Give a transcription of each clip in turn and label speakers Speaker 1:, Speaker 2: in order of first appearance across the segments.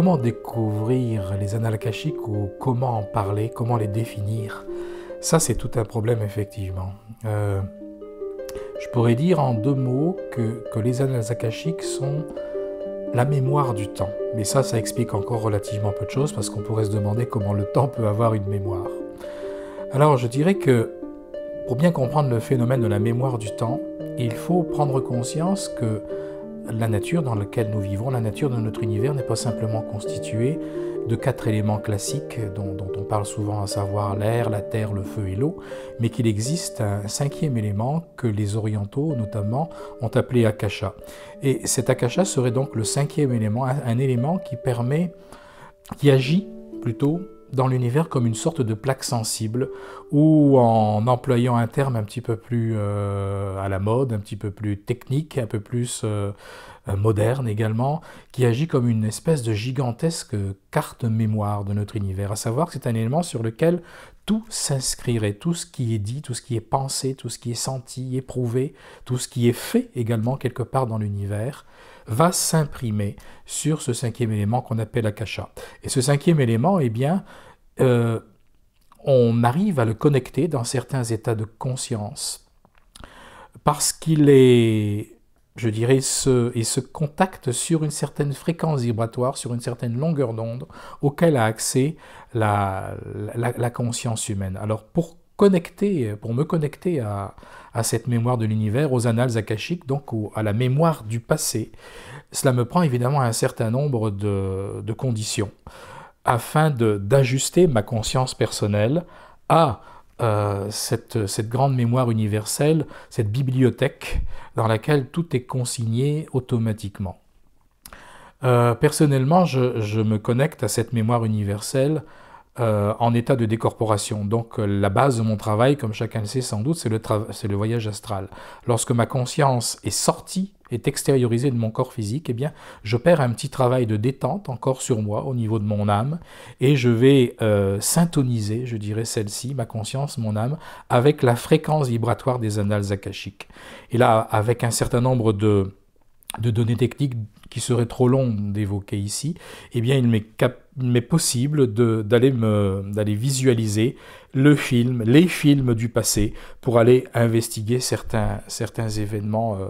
Speaker 1: comment découvrir les annales ou comment en parler, comment les définir Ça, c'est tout un problème, effectivement. Euh, je pourrais dire en deux mots que, que les annales sont la mémoire du temps. Mais ça, ça explique encore relativement peu de choses parce qu'on pourrait se demander comment le temps peut avoir une mémoire. Alors, je dirais que pour bien comprendre le phénomène de la mémoire du temps, il faut prendre conscience que la nature dans laquelle nous vivons, la nature de notre univers n'est pas simplement constituée de quatre éléments classiques dont, on parle souvent, à savoir l'air, la terre, le feu et l'eau, mais qu'il existe un cinquième élément que les orientaux notamment ont appelé akasha. Et cet akasha serait donc le cinquième élément, un élément qui permet, qui agit plutôt dans l'univers comme une sorte de plaque sensible, ou en employant un terme un petit peu plus euh, à la mode, un petit peu plus technique, un peu plus euh, euh, moderne également, qui agit comme une espèce de gigantesque carte mémoire de notre univers, à savoir que c'est un élément sur lequel tout s'inscrirait, tout ce qui est dit, tout ce qui est pensé, tout ce qui est senti, éprouvé, tout ce qui est fait également quelque part dans l'univers, va s'imprimer sur ce cinquième élément qu'on appelle akasha. Et ce cinquième élément, eh bien, euh, on arrive à le connecter dans certains états de conscience parce qu'il est, je dirais, il se contacte sur une certaine fréquence vibratoire, sur une certaine longueur d'onde auquel a accès la, la conscience humaine. Alors pour connecter, pour me connecter à, à cette mémoire de l'univers, aux annales akashiques, donc à la mémoire du passé. Cela me prend évidemment un certain nombre de, conditions afin d'ajuster ma conscience personnelle à euh, cette, grande mémoire universelle, cette bibliothèque dans laquelle tout est consigné automatiquement. Euh, personnellement, je, me connecte à cette mémoire universelle euh, en état de décorporation. Donc euh, la base de mon travail, comme chacun le sait sans doute, c'est le, le, voyage astral. Lorsque ma conscience est sortie, est extériorisée de mon corps physique, eh bien, je perds un petit travail de détente encore sur moi, au niveau de mon âme, et je vais s'intoniser, euh, syntoniser, je dirais celle-ci, ma conscience, mon âme, avec la fréquence vibratoire des annales akashiques. Et là, avec un certain nombre de, de données techniques qui seraient trop longues d'évoquer ici, eh bien, il m'est capable mais possible d'aller d'aller visualiser le film, les films du passé, pour aller investiguer certains, certains événements euh,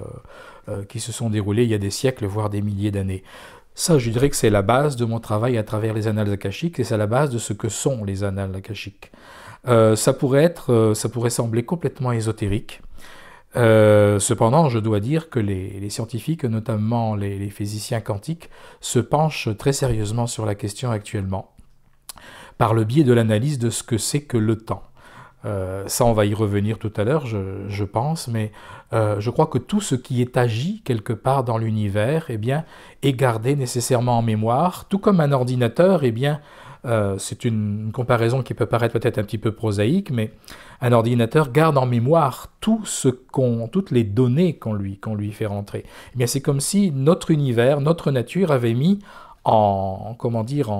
Speaker 1: euh, qui se sont déroulés il y a des siècles, voire des milliers d'années. Ça, je dirais que c'est la base de mon travail à travers les annales akashiques, et c'est la base de ce que sont les annales akashiques. Euh, ça pourrait être, ça pourrait sembler complètement ésotérique, euh, cependant, je dois dire que les, scientifiques, notamment les, physiciens quantiques, se penchent très sérieusement sur la question actuellement, par le biais de l'analyse de ce que c'est que le temps. Euh, ça, on va y revenir tout à l'heure, je, pense, mais euh, je crois que tout ce qui est agi quelque part dans l'univers, eh bien, est gardé nécessairement en mémoire, tout comme un ordinateur, eh bien, euh, c'est une comparaison qui peut paraître peut-être un petit peu prosaïque, mais un ordinateur garde en mémoire tout ce toutes les données qu'on lui, fait rentrer. Eh c'est comme si notre univers, notre nature avait mis en comment dire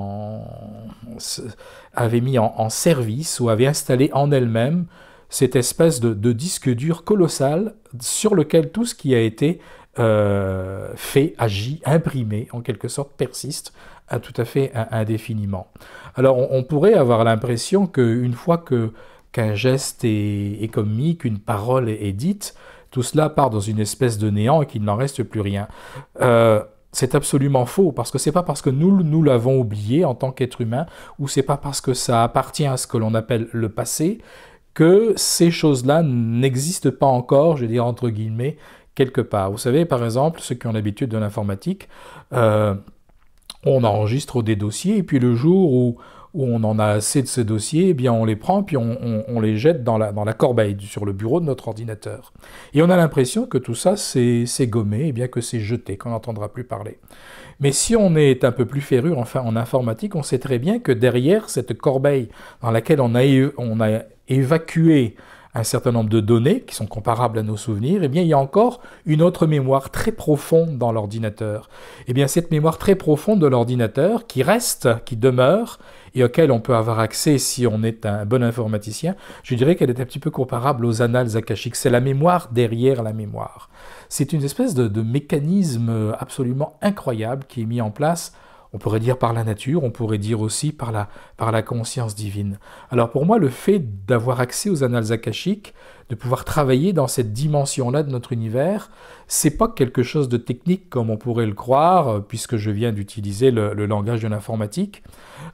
Speaker 1: avait mis en, service ou avait installé en elle-même cette espèce de, disque dur colossal sur lequel tout ce qui a été euh, fait, agi, imprimé en quelque sorte persiste à tout à fait indéfiniment. Alors on, pourrait avoir l'impression qu'une fois que qu'un geste est, est commis, qu'une parole est, dite, tout cela part dans une espèce de néant et qu'il n'en reste plus rien. Euh, c'est absolument faux parce que c'est pas parce que nous nous l'avons oublié en tant qu'être humain ou c'est pas parce que ça appartient à ce que l'on appelle le passé que ces choses-là n'existent pas encore, je veux dire entre guillemets, quelque part. Vous savez, par exemple, ceux qui ont l'habitude de l'informatique, euh, on enregistre des dossiers, et puis le jour où, on en a assez de ces dossiers, eh bien on les prend, puis on, les jette dans la, corbeille, sur le bureau de notre ordinateur. Et on a l'impression que tout ça, c'est gommé, eh bien que c'est jeté, qu'on n'entendra plus parler. Mais si on est un peu plus féru enfin, en informatique, on sait très bien que derrière cette corbeille dans laquelle on a, on a évacué un certain nombre de données qui sont comparables à nos souvenirs, et eh bien, il y a encore une autre mémoire très profonde dans l'ordinateur. Eh bien, cette mémoire très profonde de l'ordinateur qui reste, qui demeure, et auquel on peut avoir accès si on est un bon informaticien, je dirais qu'elle est un petit peu comparable aux annales akashiques. C'est la mémoire derrière la mémoire. C'est une espèce de mécanisme absolument incroyable qui est mis en place on pourrait dire par la nature, on pourrait dire aussi par la, par la conscience divine. Alors pour moi, le fait d'avoir accès aux annales akashiques, de pouvoir travailler dans cette dimension-là de notre univers, c'est pas quelque chose de technique comme on pourrait le croire, euh, puisque je viens d'utiliser le, langage de l'informatique.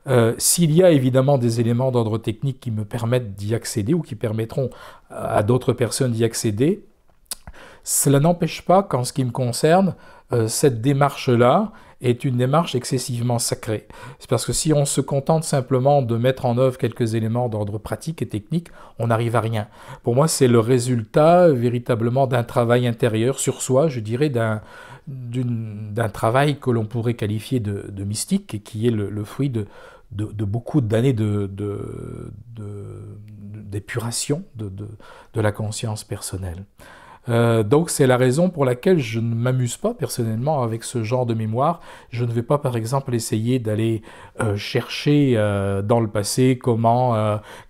Speaker 1: Euh, s'il y a évidemment des éléments d'ordre technique qui me permettent d'y accéder ou qui permettront à d'autres personnes d'y accéder, cela n'empêche pas qu'en ce qui me concerne, euh, cette démarche-là, est une démarche excessivement sacrée. C'est parce que si on se contente simplement de mettre en œuvre quelques éléments d'ordre pratique et technique, on n'arrive à rien. Pour moi, c'est le résultat véritablement d'un travail intérieur sur soi, je dirais, d'un travail que l'on pourrait qualifier de, mystique et qui est le, fruit de, beaucoup d'années de, d'épuration de, la conscience personnelle. Euh, donc c'est la raison pour laquelle je ne m'amuse pas personnellement avec ce genre de mémoire. Je ne vais pas par exemple essayer d'aller euh, chercher euh, dans le passé comment,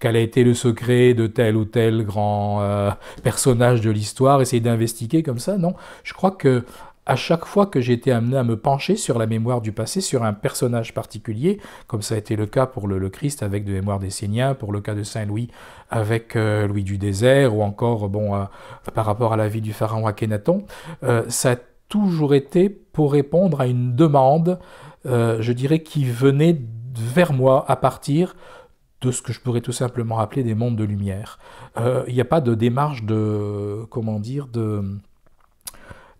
Speaker 1: quel a été le secret de tel ou tel grand personnage de l'histoire, essayer d'investiguer comme ça. Non, je crois que à chaque fois que j'ai été amené à me pencher sur la mémoire du passé, sur un personnage particulier, comme ça a été le cas pour le, Christ avec de mémoire des Séniens, pour le cas de Saint Louis avec euh, Louis du désert, ou encore bon par rapport à la vie du pharaon Akhenaton, euh, ça a toujours été pour répondre à une demande, euh, je dirais, qui venait vers moi à partir de ce que je pourrais tout simplement appeler des mondes de lumière. Il n'y a pas de démarche de comment dire de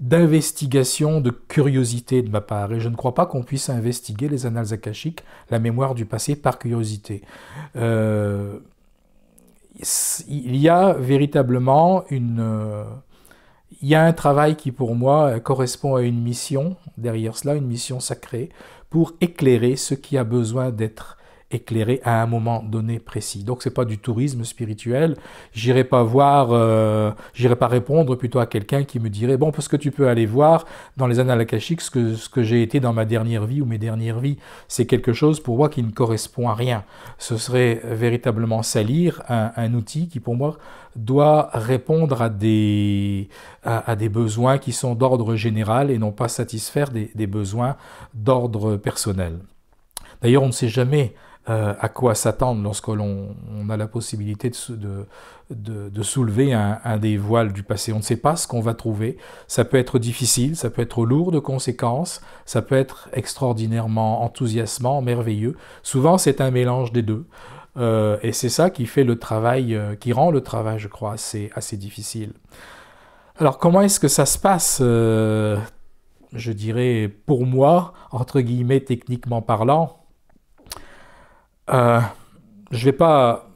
Speaker 1: d'investigation, de curiosité de ma part. Et je ne crois pas qu'on puisse investiguer les annales akashiques, la mémoire du passé, par curiosité. Euh, il y a véritablement une... Euh, il y a un travail qui pour moi correspond à une mission, derrière cela une mission sacrée, pour éclairer ce qui a besoin d'être éclairé à un moment donné précis. Donc c'est pas du tourisme spirituel. J'irai pas voir, euh, j'irai pas répondre plutôt à quelqu'un qui me dirait bon parce que tu peux aller voir dans les annales akashiques ce que ce que j'ai été dans ma dernière vie ou mes dernières vies. C'est quelque chose pour moi qui ne correspond à rien. Ce serait véritablement salir un, outil qui pour moi doit répondre à des des besoins qui sont d'ordre général et non pas satisfaire des besoins d'ordre personnel. D'ailleurs, on ne sait jamais euh, à quoi s'attendre lorsque l'on a la possibilité de, de, soulever un, des voiles du passé. On ne sait pas ce qu'on va trouver. Ça peut être difficile, ça peut être lourd de conséquences, ça peut être extraordinairement enthousiasmant, merveilleux. Souvent, c'est un mélange des deux. Euh, et c'est ça qui fait le travail, euh, qui rend le travail, je crois, assez, assez difficile. Alors, comment est-ce que ça se passe je dirais, pour moi, entre guillemets, techniquement parlant, euh, je ne vais pas,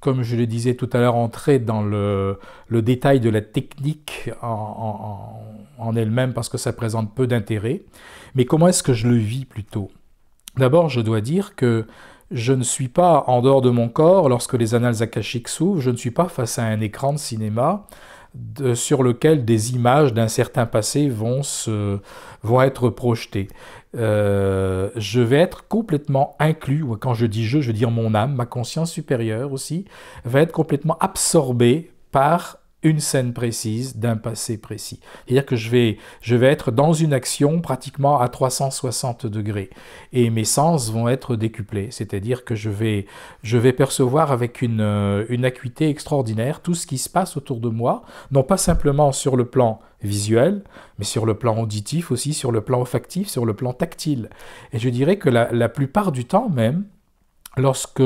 Speaker 1: comme je le disais tout à l'heure, entrer dans le, détail de la technique en, elle-même parce que ça présente peu d'intérêt. Mais comment est-ce que je le vis plutôt D'abord, je dois dire que je ne suis pas en dehors de mon corps lorsque les annales akashiques s'ouvrent, je ne suis pas face à un écran de cinéma sur lequel des images d'un certain passé vont, vont être projetées. Euh, je vais être complètement inclus, quand je dis je, je veux dire mon âme, ma conscience supérieure aussi, va être complètement absorbée par une scène précise d'un passé précis. C'est-à-dire que je vais, je vais être dans une action pratiquement à 360 degrés et mes sens vont être décuplés. C'est-à-dire que je vais, je vais percevoir avec euh, une, acuité extraordinaire tout ce qui se passe autour de moi, non pas simplement sur le plan visuel, mais sur le plan auditif aussi, sur le plan olfactif, sur le plan tactile. Et je dirais que la, la plupart du temps même, lorsque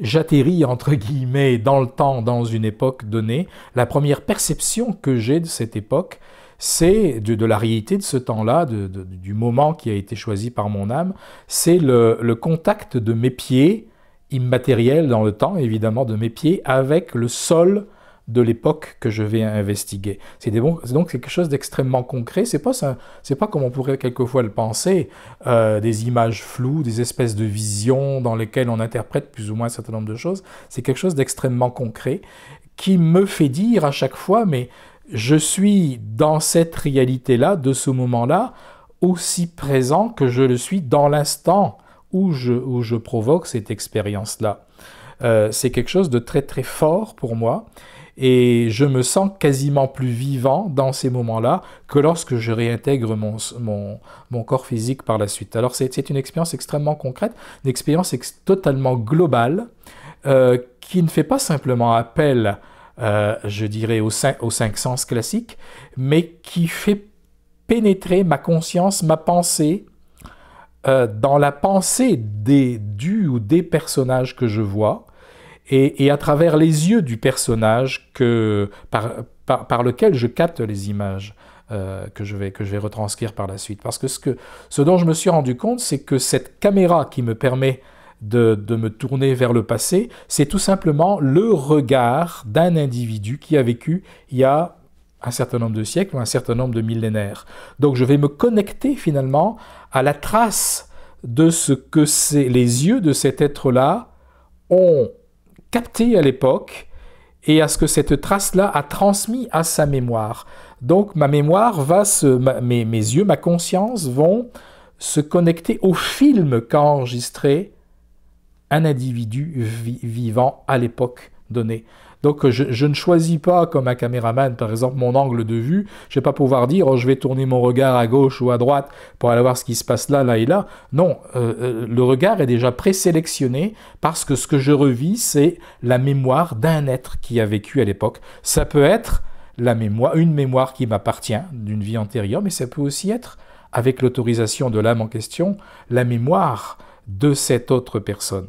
Speaker 1: j'atterris entre guillemets dans le temps, dans une époque donnée, la première perception que j'ai de cette époque, c'est de, la réalité de ce temps-là, du moment qui a été choisi par mon âme, c'est le, le, contact de mes pieds, immatériels dans le temps évidemment, de mes pieds avec le sol de l'époque que je vais investiguer. C'est donc quelque chose d'extrêmement concret. C'est pas c'est pas comme on pourrait quelquefois le penser, euh, des images floues, des espèces de visions dans lesquelles on interprète plus ou moins un certain nombre de choses. C'est quelque chose d'extrêmement concret qui me fait dire à chaque fois, mais je suis dans cette réalité-là, de ce moment-là, aussi présent que je le suis dans l'instant où je, je provoque cette expérience-là. Euh, c'est quelque chose de très très fort pour moi et je me sens quasiment plus vivant dans ces moments-là que lorsque je réintègre mon, corps physique par la suite. Alors c'est une expérience extrêmement concrète, une expérience totalement globale euh, qui ne fait pas simplement appel, euh, je dirais, aux, cinq sens classiques, mais qui fait pénétrer ma conscience, ma pensée, euh, dans la pensée des, du ou des personnages que je vois, et, à travers les yeux du personnage que, par, par, lequel je capte les images. Euh, que, je vais, que je vais retranscrire par la suite. Parce que ce, que, ce dont je me suis rendu compte, c'est que cette caméra qui me permet de, de me tourner vers le passé, c'est tout simplement le regard d'un individu qui a vécu il y a un certain nombre de siècles ou un certain nombre de millénaires. Donc je vais me connecter finalement à la trace de ce que les yeux de cet être-là ont capté à l'époque et à ce que cette trace-là a transmis à sa mémoire. Donc ma mémoire va se... mes, yeux, ma conscience vont se connecter au film qu'a enregistré un individu vivant à l'époque donnée. Donc euh, je, ne choisis pas, comme un caméraman par exemple, mon angle de vue. Je ne vais pas pouvoir dire oh, je vais tourner mon regard à gauche ou à droite pour aller voir ce qui se passe là, là et là. Non, euh, euh, le regard est déjà présélectionné parce que ce que je revis, c'est la mémoire d'un être qui a vécu à l'époque. Ça peut être la mémoire, une mémoire qui m'appartient d'une vie antérieure, mais ça peut aussi être, avec l'autorisation de l'âme en question, la mémoire de cette autre personne.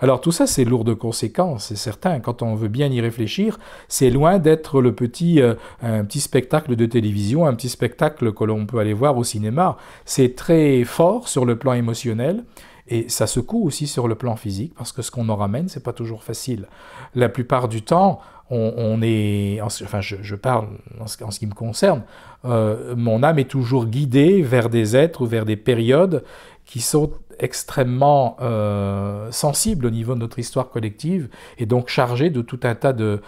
Speaker 1: Alors tout ça, c'est lourd de conséquences, c'est certain. Quand on veut bien y réfléchir, c'est loin d'être le petit, euh, un petit spectacle de télévision, un petit spectacle que l'on peut aller voir au cinéma. C'est très fort sur le plan émotionnel. Et ça secoue aussi sur le plan physique, parce que ce qu'on en ramène, c'est pas toujours facile. La plupart du temps, on, est, enfin, je, parle en ce, qui me concerne, euh, mon âme est toujours guidée vers des êtres ou vers des périodes qui sont extrêmement euh, sensible au niveau de notre histoire collective et donc chargé de tout un tas de,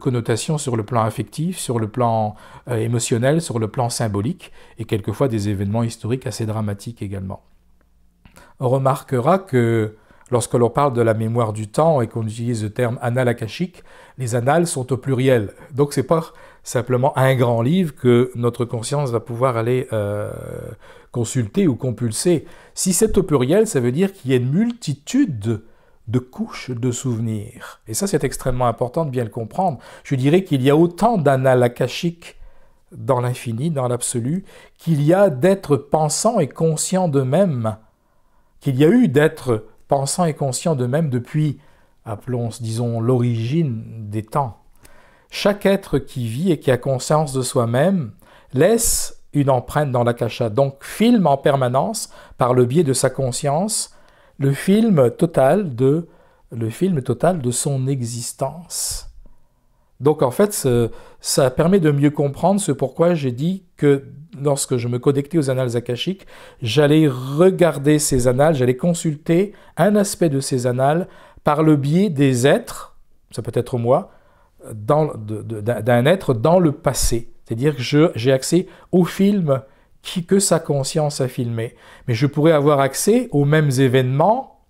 Speaker 1: connotations sur le plan affectif, sur le plan euh, émotionnel, sur le plan symbolique et quelquefois des événements historiques assez dramatiques également. On remarquera que lorsque l'on parle de la mémoire du temps et qu'on utilise le terme annales akashique, les annales sont au pluriel. Donc c'est pas simplement un grand livre que notre conscience va pouvoir aller euh, consulter ou compulser. Si c'est au pluriel, ça veut dire qu'il y a une multitude de couches de souvenirs. Et ça, c'est extrêmement important de bien le comprendre. Je dirais qu'il y a autant d'analakashiques dans l'infini, dans l'absolu, qu'il y a d'êtres pensants et conscients d'eux-mêmes, qu'il y a eu d'êtres pensants et conscients d'eux-mêmes depuis, appelons, disons, l'origine des temps. Chaque être qui vit et qui a conscience de soi-même laisse une empreinte dans l'akasha. Donc filme en permanence, par le biais de sa conscience, le film total de, le film total de son existence. Donc en fait, ça permet de mieux comprendre ce pourquoi j'ai dit que lorsque je me connectais aux annales akashiques, j'allais regarder ces annales, j'allais consulter un aspect de ces annales par le biais des êtres, ça peut être moi, d'un être dans le passé. C'est-à-dire que j'ai accès au film qui, que sa conscience a filmé. Mais je pourrais avoir accès aux mêmes événements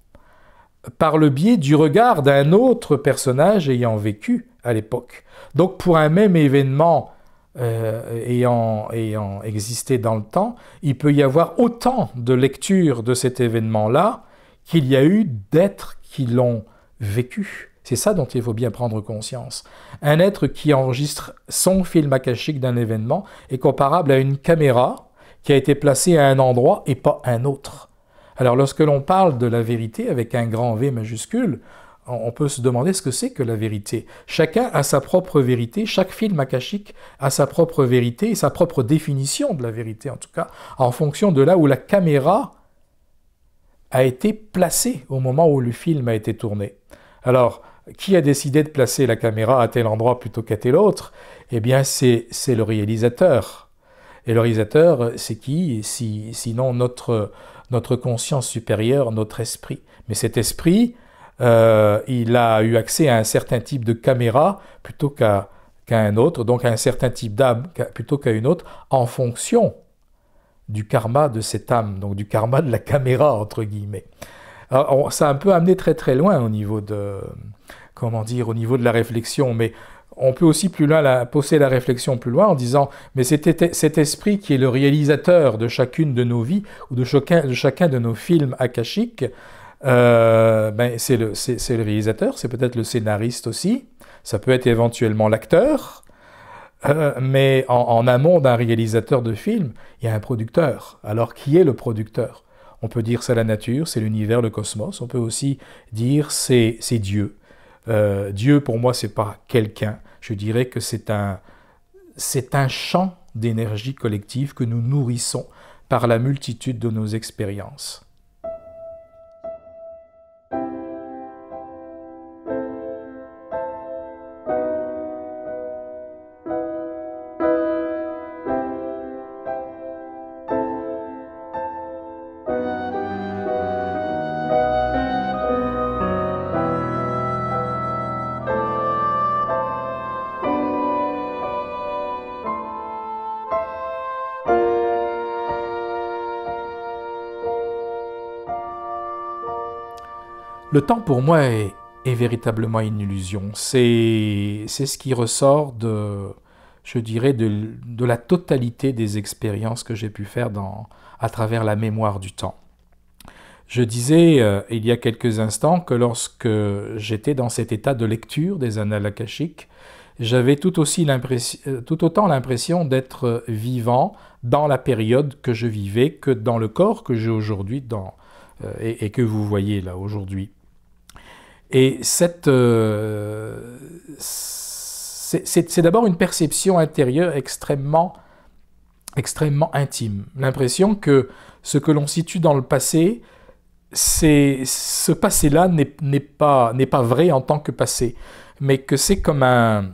Speaker 1: par le biais du regard d'un autre personnage ayant vécu à l'époque. Donc pour un même événement euh, ayant, ayant existé dans le temps, il peut y avoir autant de lectures de cet événement-là qu'il y a eu d'êtres qui l'ont vécu. C'est ça dont il faut bien prendre conscience. Un être qui enregistre son film akashique d'un événement est comparable à une caméra qui a été placée à un endroit et pas à un autre. Alors lorsque l'on parle de la vérité avec un grand V majuscule, on peut se demander ce que c'est que la vérité. Chacun a sa propre vérité, chaque film akashique a sa propre vérité et sa propre définition de la vérité en tout cas, en fonction de là où la caméra a été placée au moment où le film a été tourné. Alors, qui a décidé de placer la caméra à tel endroit plutôt qu'à tel autre Eh bien, c'est le réalisateur. Et le réalisateur, c'est qui Sinon notre, notre conscience supérieure, notre esprit. Mais cet esprit, euh, il a eu accès à un certain type de caméra plutôt qu'à un autre, donc à un certain type d'âme plutôt qu'à une autre, en fonction du karma de cette âme, donc du karma de la caméra, entre guillemets ça a un peu amené très très loin au niveau de, comment dire, au niveau de la réflexion, mais on peut aussi plus loin la, pousser la réflexion plus loin en disant mais c'est cet esprit qui est le réalisateur de chacune de nos vies ou de chacun de, nos films akashiques, euh, ben, c'est le, réalisateur, c'est peut-être le scénariste aussi, ça peut être éventuellement l'acteur, euh, mais en amont d'un réalisateur de film, il y a un producteur. Alors qui est le producteur on peut dire c'est la nature, c'est l'univers, le cosmos. On peut aussi dire c'est Dieu. Euh, Dieu, pour moi, c'est pas quelqu'un. Je dirais que c'est un, c'est un champ d'énergie collective que nous nourrissons par la multitude de nos expériences. Le temps pour moi est, véritablement une illusion. C'est ce qui ressort de, je dirais, de, la totalité des expériences que j'ai pu faire à travers la mémoire du temps. Je disais euh, il y a quelques instants que lorsque j'étais dans cet état de lecture des annales akashiques, j'avais tout, aussi euh, tout autant l'impression d'être vivant dans la période que je vivais que dans le corps que j'ai aujourd'hui euh, et, que vous voyez là aujourd'hui. Et euh, c'est d'abord une perception intérieure extrêmement, extrêmement intime. L'impression que ce que l'on situe dans le passé, ce passé-là n'est pas, pas vrai en tant que passé, mais que c'est comme un...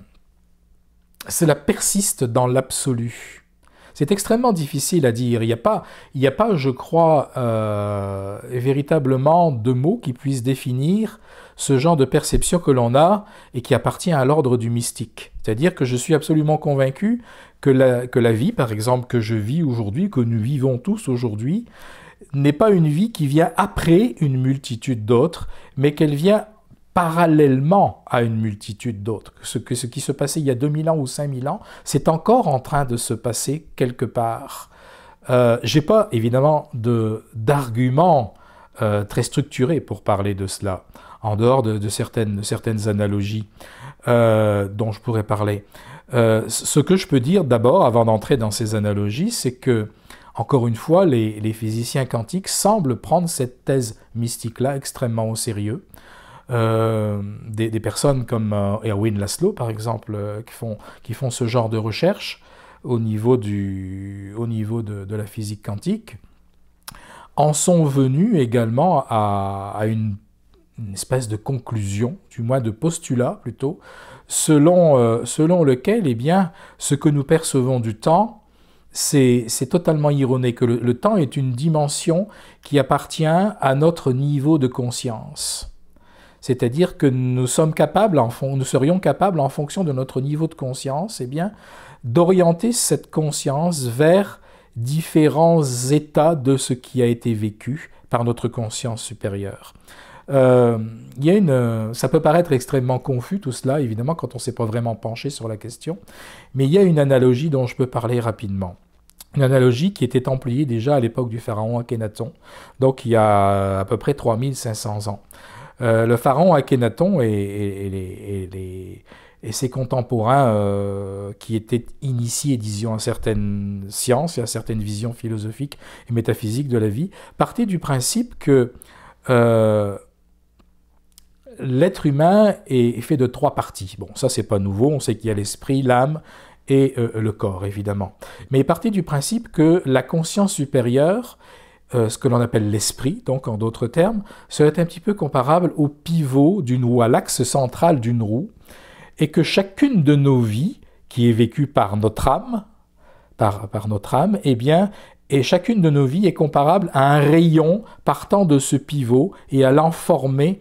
Speaker 1: Cela persiste dans l'absolu. C'est extrêmement difficile à dire. Il n'y a, pas, a pas, je crois, euh, véritablement de mots qui puissent définir ce genre de perception que l'on a et qui appartient à l'ordre du mystique. C'est-à-dire que je suis absolument convaincu que la, que la vie, par exemple, que je vis aujourd'hui, que nous vivons tous aujourd'hui, n'est pas une vie qui vient après une multitude d'autres, mais qu'elle vient parallèlement à une multitude d'autres. Ce, que, ce qui se passait il y a 2000 ans ou 5000 ans, c'est encore en train de se passer quelque part. Euh, J'ai pas évidemment d'arguments euh, très structurés pour parler de cela en dehors de, certaines, certaines, analogies euh, dont je pourrais parler. Euh, ce que je peux dire d'abord, avant d'entrer dans ces analogies, c'est que, encore une fois, les, physiciens quantiques semblent prendre cette thèse mystique-là extrêmement au sérieux. Euh, des, personnes comme Erwin Laszlo, par exemple, qui font, qui, font, ce genre de recherche au niveau, du, niveau de, la physique quantique, en sont venus également à, à une une espèce de conclusion, du moins de postulat plutôt, euh, selon, lequel eh bien, ce que nous percevons du temps, c'est totalement ironé que le, temps est une dimension qui appartient à notre niveau de conscience. C'est-à-dire que nous sommes capables, nous serions capables, en fonction de notre niveau de conscience, eh bien, d'orienter cette conscience vers différents états de ce qui a été vécu par notre conscience supérieure. Euh, il y a une, euh, ça peut paraître extrêmement confus tout cela, évidemment, quand on ne s'est pas vraiment penché sur la question, mais il y a une analogie dont je peux parler rapidement. Une analogie qui était employée déjà à l'époque du pharaon Akhenaton, donc il y a à peu près 3500 ans. Euh, le pharaon Akhenaton et, les, et ses contemporains qui étaient initiés, disons, à certaines sciences et à certaines visions philosophiques et métaphysiques de la vie, partaient du principe que l'être humain est fait de trois parties. Bon, ça c'est pas nouveau, on sait qu'il y a l'esprit, l'âme et euh, le corps évidemment. Mais il du principe que la conscience supérieure, euh, ce que l'on appelle l'esprit, donc en d'autres termes, serait un petit peu comparable au pivot d'une roue, à l'axe central d'une roue, et que chacune de nos vies, qui est vécue par notre âme, par, notre âme, eh bien, et chacune de nos vies est comparable à un rayon partant de ce pivot et à l'enformer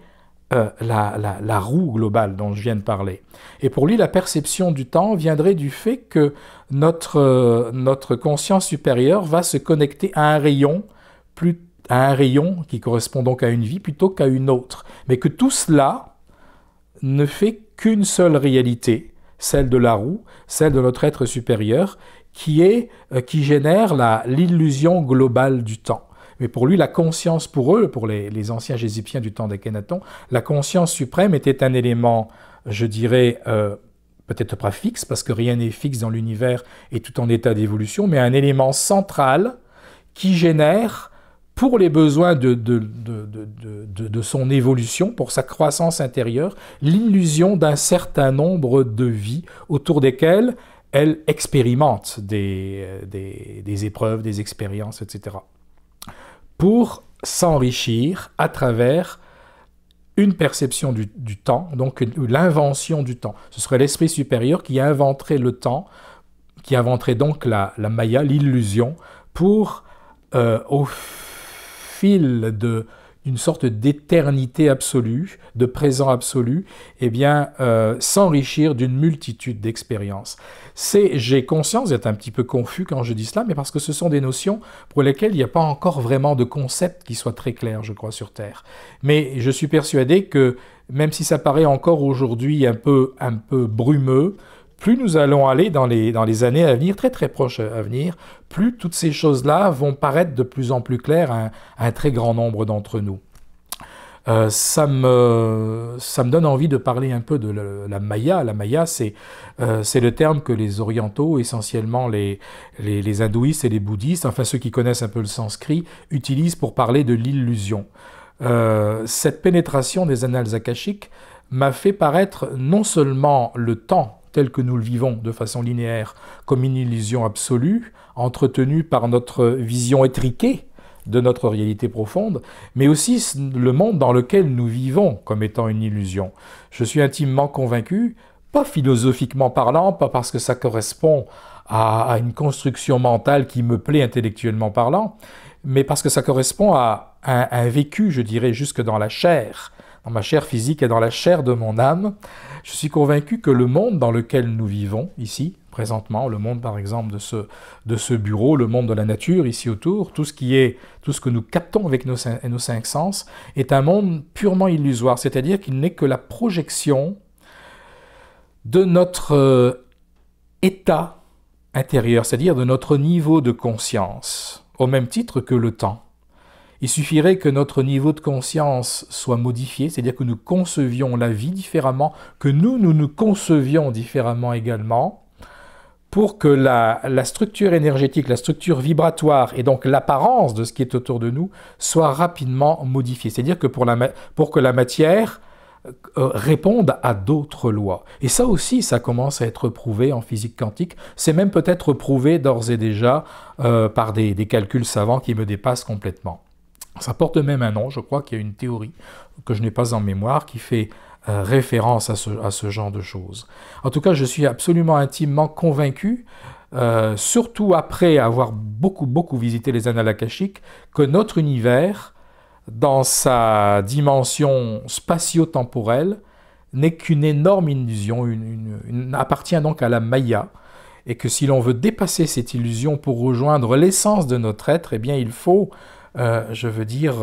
Speaker 1: euh, la, roue globale dont je viens de parler. Et pour lui, la perception du temps viendrait du fait que notre, euh, notre conscience supérieure va se connecter à un rayon, plus, à un rayon qui correspond donc à une vie plutôt qu'à une autre. Mais que tout cela ne fait qu'une seule réalité, celle de la roue, celle de notre être supérieur, qui, est, euh, qui génère l'illusion globale du temps. Mais pour lui, la conscience, pour eux, pour les, anciens égyptiens du temps d'Akhenaton, la conscience suprême était un élément, je dirais, euh, peut-être pas fixe, parce que rien n'est fixe dans l'univers et tout en état d'évolution, mais un élément central qui génère pour les besoins de, son évolution, pour sa croissance intérieure, l'illusion d'un certain nombre de vies autour desquelles elle expérimente des euh, épreuves, des expériences, etc pour s'enrichir à travers une perception du, temps, donc l'invention du temps. Ce serait l'esprit supérieur qui inventerait le temps, qui inventerait donc la, Maya, l'illusion, pour, euh, au fil de, d'une sorte d'éternité absolue, de présent absolu, eh bien, euh, s'enrichir d'une multitude d'expériences. C'est, j'ai conscience d'être un petit peu confus quand je dis cela, mais parce que ce sont des notions pour lesquelles il n'y a pas encore vraiment de concept qui soit très clair, je crois, sur Terre. Mais je suis persuadé que, même si ça paraît encore aujourd'hui un peu, un peu brumeux, plus nous allons aller dans les, dans les années à venir, très très proches à venir, plus toutes ces choses-là vont paraître de plus en plus claires à un, très grand nombre d'entre nous. Euh, ça, me, donne envie de parler un peu de la Maya. La Maya, euh, c'est le terme que les orientaux, essentiellement les, les, hindouistes et les bouddhistes, enfin ceux qui connaissent un peu le sanskrit, utilisent pour parler de l'illusion. Euh, cette pénétration des annales akashiques m'a fait paraître non seulement le temps tel que nous le vivons de façon linéaire comme une illusion absolue, entretenu par notre vision étriquée de notre réalité profonde, mais aussi le monde dans lequel nous vivons comme étant une illusion. Je suis intimement convaincu, pas philosophiquement parlant, pas parce que ça correspond à, une construction mentale qui me plaît intellectuellement parlant, mais parce que ça correspond à un, vécu, je dirais, jusque dans la chair, dans ma chair physique et dans la chair de mon âme. Je suis convaincu que le monde dans lequel nous vivons, ici, présentement, le monde par exemple de ce, de ce bureau, le monde de la nature ici autour, tout ce qui est, tout ce que nous captons avec nos, nos cinq sens, est un monde purement illusoire, c'est-à-dire qu'il n'est que la projection de notre euh, état intérieur, c'est-à-dire de notre niveau de conscience, au même titre que le temps. Il suffirait que notre niveau de conscience soit modifié, c'est-à-dire que nous concevions la vie différemment, que nous, nous nous concevions différemment également, pour que la, structure énergétique, la structure vibratoire et donc l'apparence de ce qui est autour de nous soit rapidement modifiée. C'est-à-dire que pour, que la matière euh, réponde à d'autres lois. Et ça aussi, ça commence à être prouvé en physique quantique. C'est même peut-être prouvé d'ores et déjà euh, par des calculs savants qui me dépassent complètement. Ça porte même un nom, je crois qu'il y a une théorie que je n'ai pas en mémoire qui fait euh, référence à ce, genre de choses. En tout cas, je suis absolument intimement convaincu, euh, surtout après avoir beaucoup, beaucoup visité les annales que notre univers, dans sa dimension spatio-temporelle, n'est qu'une énorme illusion, appartient donc à la Maya, et que si l'on veut dépasser cette illusion pour rejoindre l'essence de notre être, eh bien il faut, euh, je veux dire,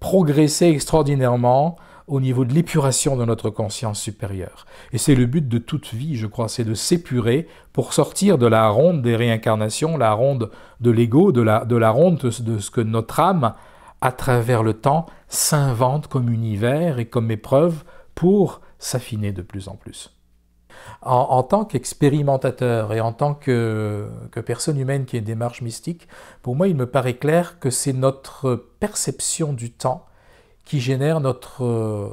Speaker 1: progresser extraordinairement au niveau de l'épuration de notre conscience supérieure. Et c'est le but de toute vie, je crois, c'est de s'épurer pour sortir de la ronde des réincarnations, la ronde de l'ego, de la, ronde de ce que notre âme, à travers le temps, s'invente comme univers et comme épreuve pour s'affiner de plus en plus. En, tant qu'expérimentateur et en tant que, que personne humaine qui a une démarche mystique, pour moi, il me paraît clair que c'est notre perception du temps qui génère notre, euh,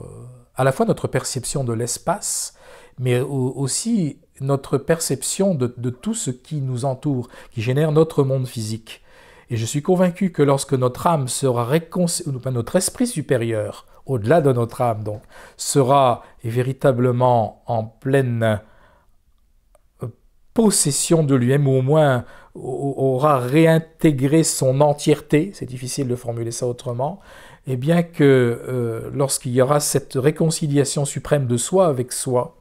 Speaker 1: à la fois notre perception de l'espace, mais aussi notre perception de, tout ce qui nous entoure, qui génère notre monde physique. Et je suis convaincu que lorsque notre âme sera réconciliée, notre esprit supérieur, au-delà de notre âme donc, sera véritablement en pleine euh, possession de lui-même, ou au moins aura réintégré son entièreté, c'est difficile de formuler ça autrement, et eh bien que euh, lorsqu'il y aura cette réconciliation suprême de soi avec soi,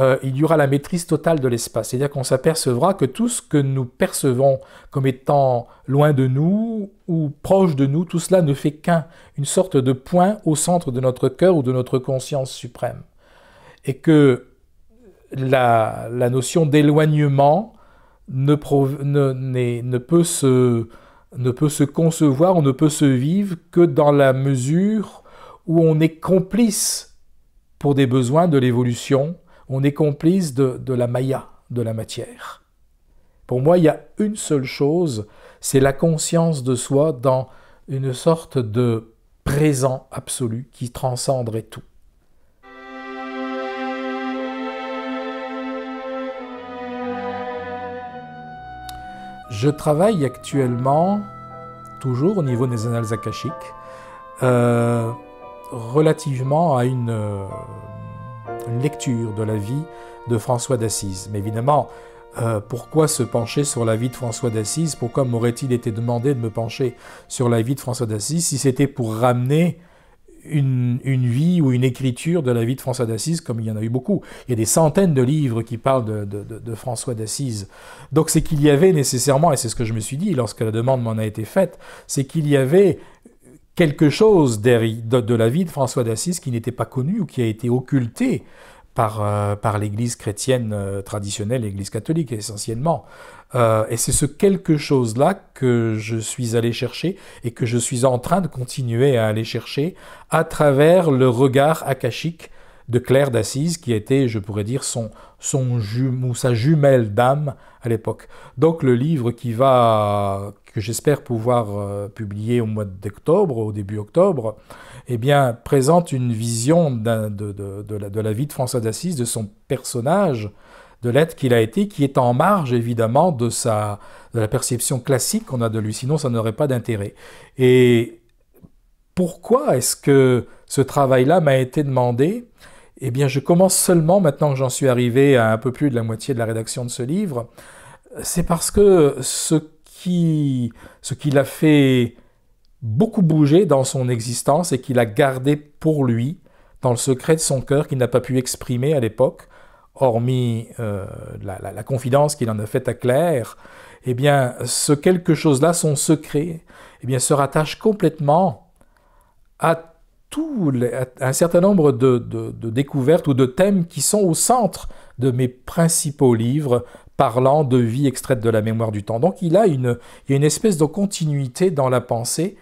Speaker 1: euh, il y aura la maîtrise totale de l'espace. C'est-à-dire qu'on s'apercevra que tout ce que nous percevons comme étant loin de nous ou proche de nous, tout cela ne fait qu'un, une sorte de point au centre de notre cœur ou de notre conscience suprême. Et que la, notion d'éloignement ne, ne, peut se ne peut se concevoir on ne peut se vivre que dans la mesure où on est complice pour des besoins de l'évolution, on est complice de, la maya, de la matière. Pour moi, il y a une seule chose, c'est la conscience de soi dans une sorte de présent absolu qui transcenderait tout. Je travaille actuellement, toujours au niveau des annales akashiques, euh, relativement à euh, une, lecture de la vie de François d'Assise. Mais évidemment, euh, pourquoi se pencher sur la vie de François d'Assise Pourquoi m'aurait-il été demandé de me pencher sur la vie de François d'Assise si c'était pour ramener une, vie ou une écriture de la vie de François d'Assise, comme il y en a eu beaucoup. Il y a des centaines de livres qui parlent de, François d'Assise. Donc c'est qu'il y avait nécessairement, et c'est ce que je me suis dit lorsque la demande m'en a été faite, c'est qu'il y avait quelque chose de la vie de François d'Assise qui n'était pas connu ou qui a été occulté par, euh, l'Église chrétienne euh, traditionnelle, l'Église catholique essentiellement. Euh, et c'est ce quelque chose-là que je suis allé chercher et que je suis en train de continuer à aller chercher à travers le regard akashique de Claire d'Assise, qui était, je pourrais dire, son, son sa jumelle d'âme à l'époque. Donc le livre qui va, que j'espère pouvoir euh, publier au mois d'octobre, au début octobre, eh bien, présente une vision de, la, de, la, vie de François d'Assise, de son personnage, de l'être qu'il a été, qui est en marge évidemment de, sa, de la perception classique qu'on a de lui, sinon ça n'aurait pas d'intérêt. Et pourquoi est-ce que ce travail-là m'a été demandé Eh bien, je commence seulement, maintenant que j'en suis arrivé à un peu plus de la moitié de la rédaction de ce livre, c'est parce que ce qui, ce qui l'a fait beaucoup bouger dans son existence et qu'il a gardé pour lui, dans le secret de son cœur qu'il n'a pas pu exprimer à l'époque, hormis euh, la, confidence qu'il en a faite à Claire, eh bien, ce quelque chose-là, son secret, eh bien, se rattache complètement à, tout un certain nombre de, découvertes ou de thèmes qui sont au centre de mes principaux livres parlant de vie extraite de la mémoire du temps. Donc il, a une, y a une espèce de continuité dans la pensée.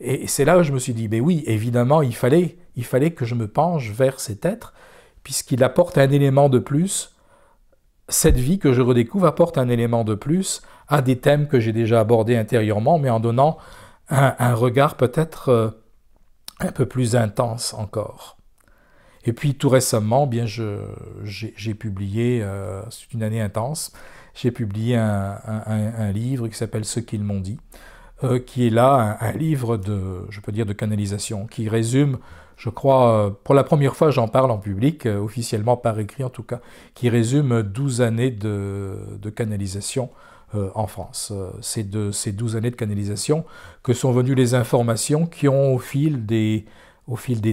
Speaker 1: Et c'est là où je me suis dit, mais ben oui, évidemment, il fallait, il fallait que je me penche vers cet être puisqu'il apporte un élément de plus. Cette vie que je redécouvre apporte un élément de plus à des thèmes que j'ai déjà abordés intérieurement, mais en donnant un, regard peut-être euh, un peu plus intense encore. Et puis tout récemment, bien j'ai publié, euh, c'est une année intense, j'ai publié un, livre qui s'appelle Ce qu'ils m'ont dit, euh, qui est là un, un livre de, je peux dire, de canalisation, qui résume je crois, euh, pour la première fois, j'en parle en public, euh, officiellement par écrit en tout cas, qui résume 12 années de, canalisation euh, en France. C'est de ces 12 années de canalisation que sont venues les informations qui ont, au fil des,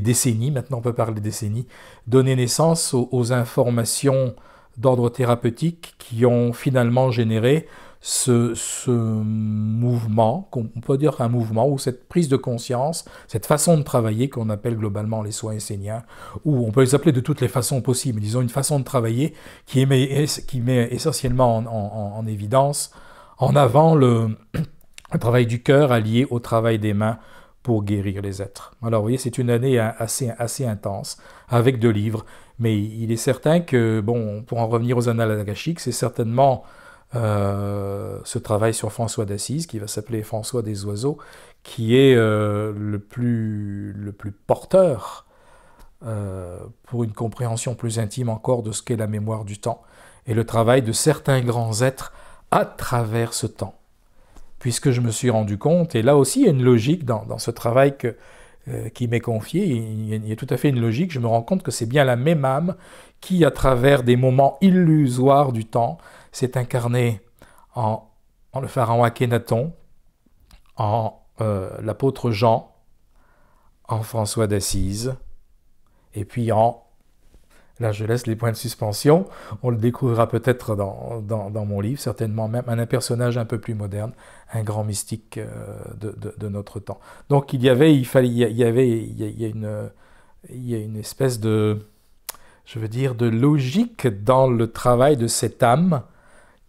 Speaker 1: décennies, maintenant on peut parler des décennies, donné naissance aux informations d'ordre thérapeutique qui ont finalement généré ce, mouvement, qu'on peut dire un mouvement, ou cette prise de conscience, cette façon de travailler qu'on appelle globalement les soins esséniens, ou on peut les appeler de toutes les façons possibles. disons une façon de travailler qui, met, qui met essentiellement en, en, évidence, en avant le, travail du cœur allié au travail des mains pour guérir les êtres. Alors vous voyez, c'est une année assez, assez intense, avec deux livres, mais il est certain que, bon, pour en revenir aux annales akashiques, c'est certainement euh, ce travail sur François d'Assise, qui va s'appeler François des Oiseaux, qui est euh, le, plus, porteur euh, pour une compréhension plus intime encore de ce qu'est la mémoire du temps et le travail de certains grands êtres à travers ce temps. Puisque je me suis rendu compte, et là aussi il y a une logique dans, ce travail qui m'est confié, il y a tout à fait une logique, je me rends compte que c'est bien la même âme qui, à travers des moments illusoires du temps, s'est incarné en, en, le pharaon Akhenaton, en euh, l'apôtre Jean, en François d'Assise, et puis en... Là, je laisse les points de suspension. On le découvrira peut-être dans, mon livre, certainement même un personnage un peu plus moderne, un grand mystique euh, de, notre temps. Donc il y avait, il fallait, y avait, il y a, une, il y a une espèce de, je veux dire, de logique dans le travail de cette âme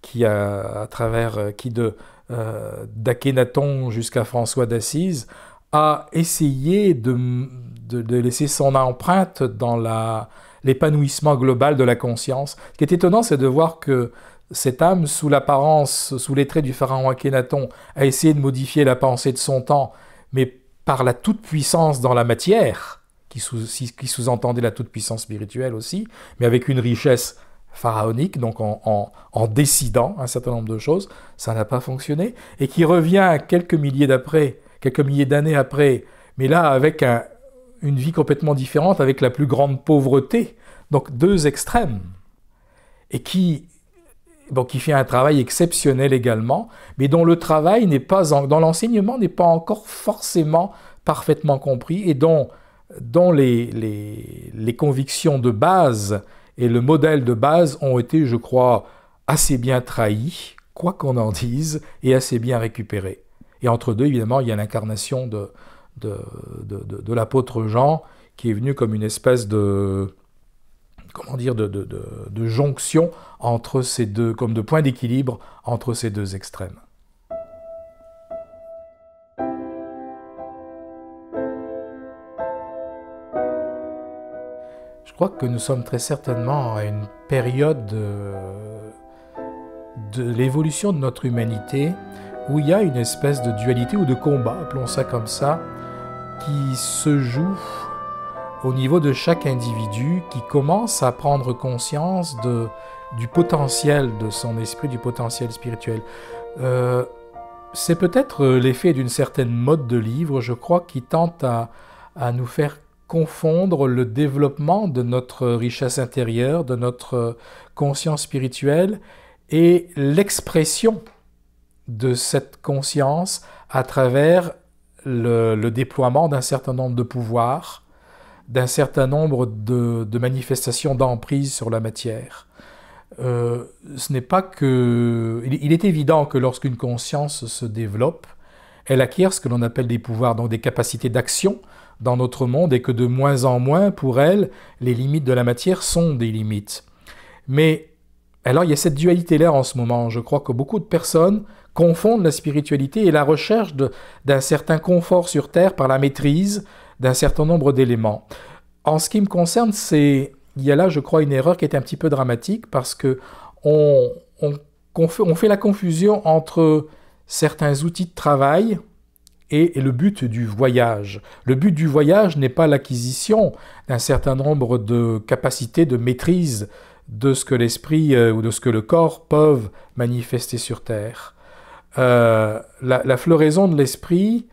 Speaker 1: qui à travers euh, qui de euh, d'Akhenaton jusqu'à François d'Assise, a essayé de, de, laisser son empreinte dans l'épanouissement global de la conscience. Ce qui est étonnant, c'est de voir que cette âme, sous l'apparence, sous les traits du pharaon Akhenaton, a essayé de modifier la pensée de son temps, mais par la toute-puissance dans la matière, qui sous-entendait la toute-puissance spirituelle aussi, mais avec une richesse pharaonique, donc en, décidant un certain nombre de choses, ça n'a pas fonctionné, et qui revient quelques milliers d'après, quelques milliers d'années après, mais là avec une vie complètement différente, avec la plus grande pauvreté, donc deux extrêmes, et qui, qui fait un travail exceptionnel également, mais dont le travail n'est pas, dans l'enseignement n'est pas encore forcément parfaitement compris, et dont, les convictions de base et le modèle de base ont été, je crois, assez bien trahis, quoi qu'on en dise, et assez bien récupérés. Et entre deux, évidemment, il y a l'incarnation de, de, l'apôtre Jean, qui est venu comme une espèce de comment dire de, jonction entre ces deux, comme de point d'équilibre entre ces deux extrêmes. crois que nous sommes très certainement à une période de, euh, de l'évolution de notre humanité où il y a une espèce de dualité ou de combat, appelons ça comme ça, qui se joue au niveau de chaque individu qui commence à prendre conscience de, du potentiel de son esprit, du potentiel spirituel. Euh, c'est peut-être l'effet d'une certaine mode de livre, je crois, qui tente à, à nous faire confondre le développement de notre richesse intérieure, de notre conscience spirituelle et l'expression de cette conscience à travers le, déploiement d'un certain nombre de pouvoirs, d'un certain nombre de, manifestations d'emprise sur la matière. Euh, ce n'est pas que... il est évident que lorsqu'une conscience se développe, elle acquiert ce que l'on appelle des pouvoirs, donc des capacités d'action, dans notre monde et que de moins en moins, pour elle, les limites de la matière sont des limites. Mais alors il y a cette dualité-là en ce moment. Je crois que beaucoup de personnes confondent la spiritualité et la recherche d'un certain confort sur Terre par la maîtrise d'un certain nombre d'éléments. En ce qui me concerne, c'est il y a là, je crois, une erreur qui est un petit peu dramatique parce que on fait la confusion entre certains outils de travail et le but du voyage. Le but du voyage n'est pas l'acquisition d'un certain nombre de capacités de maîtrise de ce que l'esprit euh, ou de ce que le corps peuvent manifester sur Terre. Euh, la, floraison de l'esprit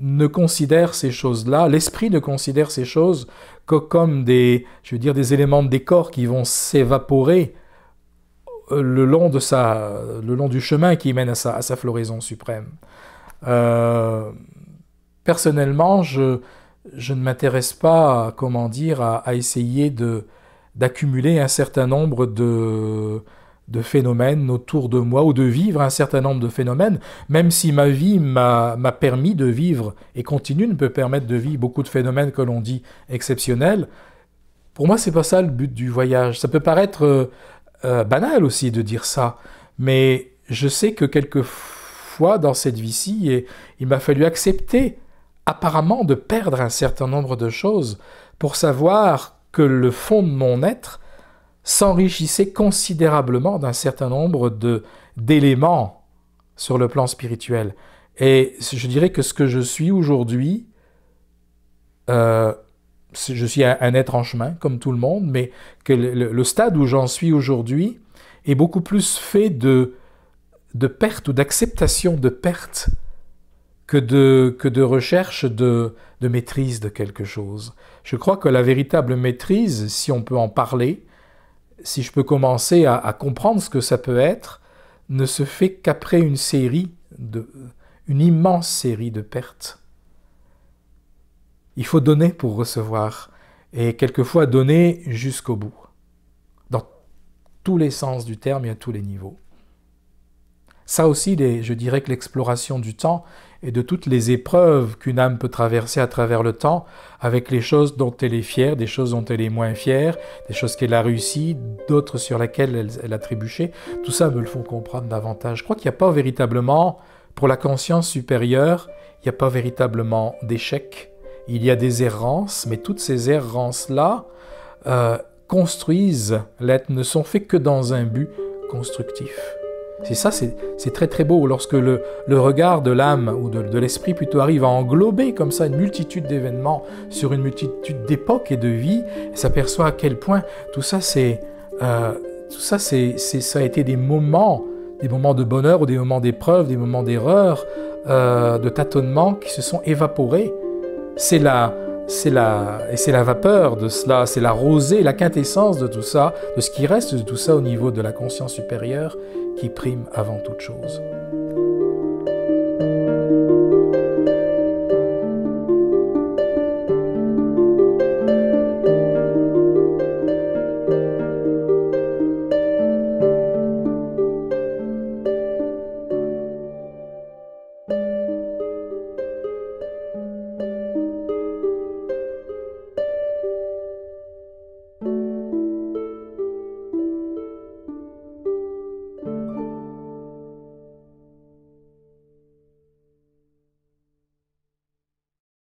Speaker 1: ne considère ces choses-là, l'esprit ne considère ces choses que comme des, je veux dire, des éléments de décor qui vont s'évaporer euh, le long, de le long du chemin qui mène à à sa floraison suprême. Euh, personnellement, je, je ne m'intéresse pas, à, comment dire, à, essayer d'accumuler un certain nombre de, de phénomènes autour de moi ou de vivre un certain nombre de phénomènes, même si ma vie m'a permis de vivre et continue ne peut permettre de vivre beaucoup de phénomènes que l'on dit exceptionnels. Pour moi, c'est pas ça le but du voyage. Ça peut paraître euh, euh, banal aussi de dire ça, mais je sais que quelquefois dans cette vie-ci et il m'a fallu accepter apparemment de perdre un certain nombre de choses pour savoir que le fond de mon être s'enrichissait considérablement d'un certain nombre de d'éléments sur le plan spirituel. Et je dirais que ce que je suis aujourd'hui, euh, je suis un, être en chemin, comme tout le monde, mais que le stade où j'en suis aujourd'hui est beaucoup plus fait de de perte ou d'acceptation de perte que de, que de recherche de, maîtrise de quelque chose. Je crois que la véritable maîtrise, si on peut en parler, si je peux commencer à, comprendre ce que ça peut être, ne se fait qu'après une série, de, une immense série de pertes. Il faut donner pour recevoir, et quelquefois donner jusqu'au bout, dans tous les sens du terme et à tous les niveaux. Ça aussi, je dirais que l'exploration du temps et de toutes les épreuves qu'une âme peut traverser à travers le temps, avec les choses dont elle est fière, des choses dont elle est moins fière, des choses qu'elle a réussies, d'autres sur lesquelles elle, a trébuché, tout ça me le font comprendre davantage. Je crois qu'il n'y a pas véritablement, pour la conscience supérieure, il n'y a pas véritablement d'échec. Il y a des errances, mais toutes ces errances-là euh, construisent l'être, ne sont faites que dans un but constructif. C'est ça, c'est très très beau, lorsque le, regard de l'âme ou de, l'esprit plutôt arrive à englober comme ça une multitude d'événements sur une multitude d'époques et de vies, s'aperçoit à quel point tout ça c'est... Euh, tout ça, c'est, ça a été des moments, des moments de bonheur ou des moments d'épreuve, des moments d'erreur, euh, de tâtonnement qui se sont évaporés. C'est la, c'est la, et c'est la vapeur de cela, c'est la rosée, la quintessence de tout ça, de ce qui reste de tout ça au niveau de la conscience supérieure qui prime avant toute chose.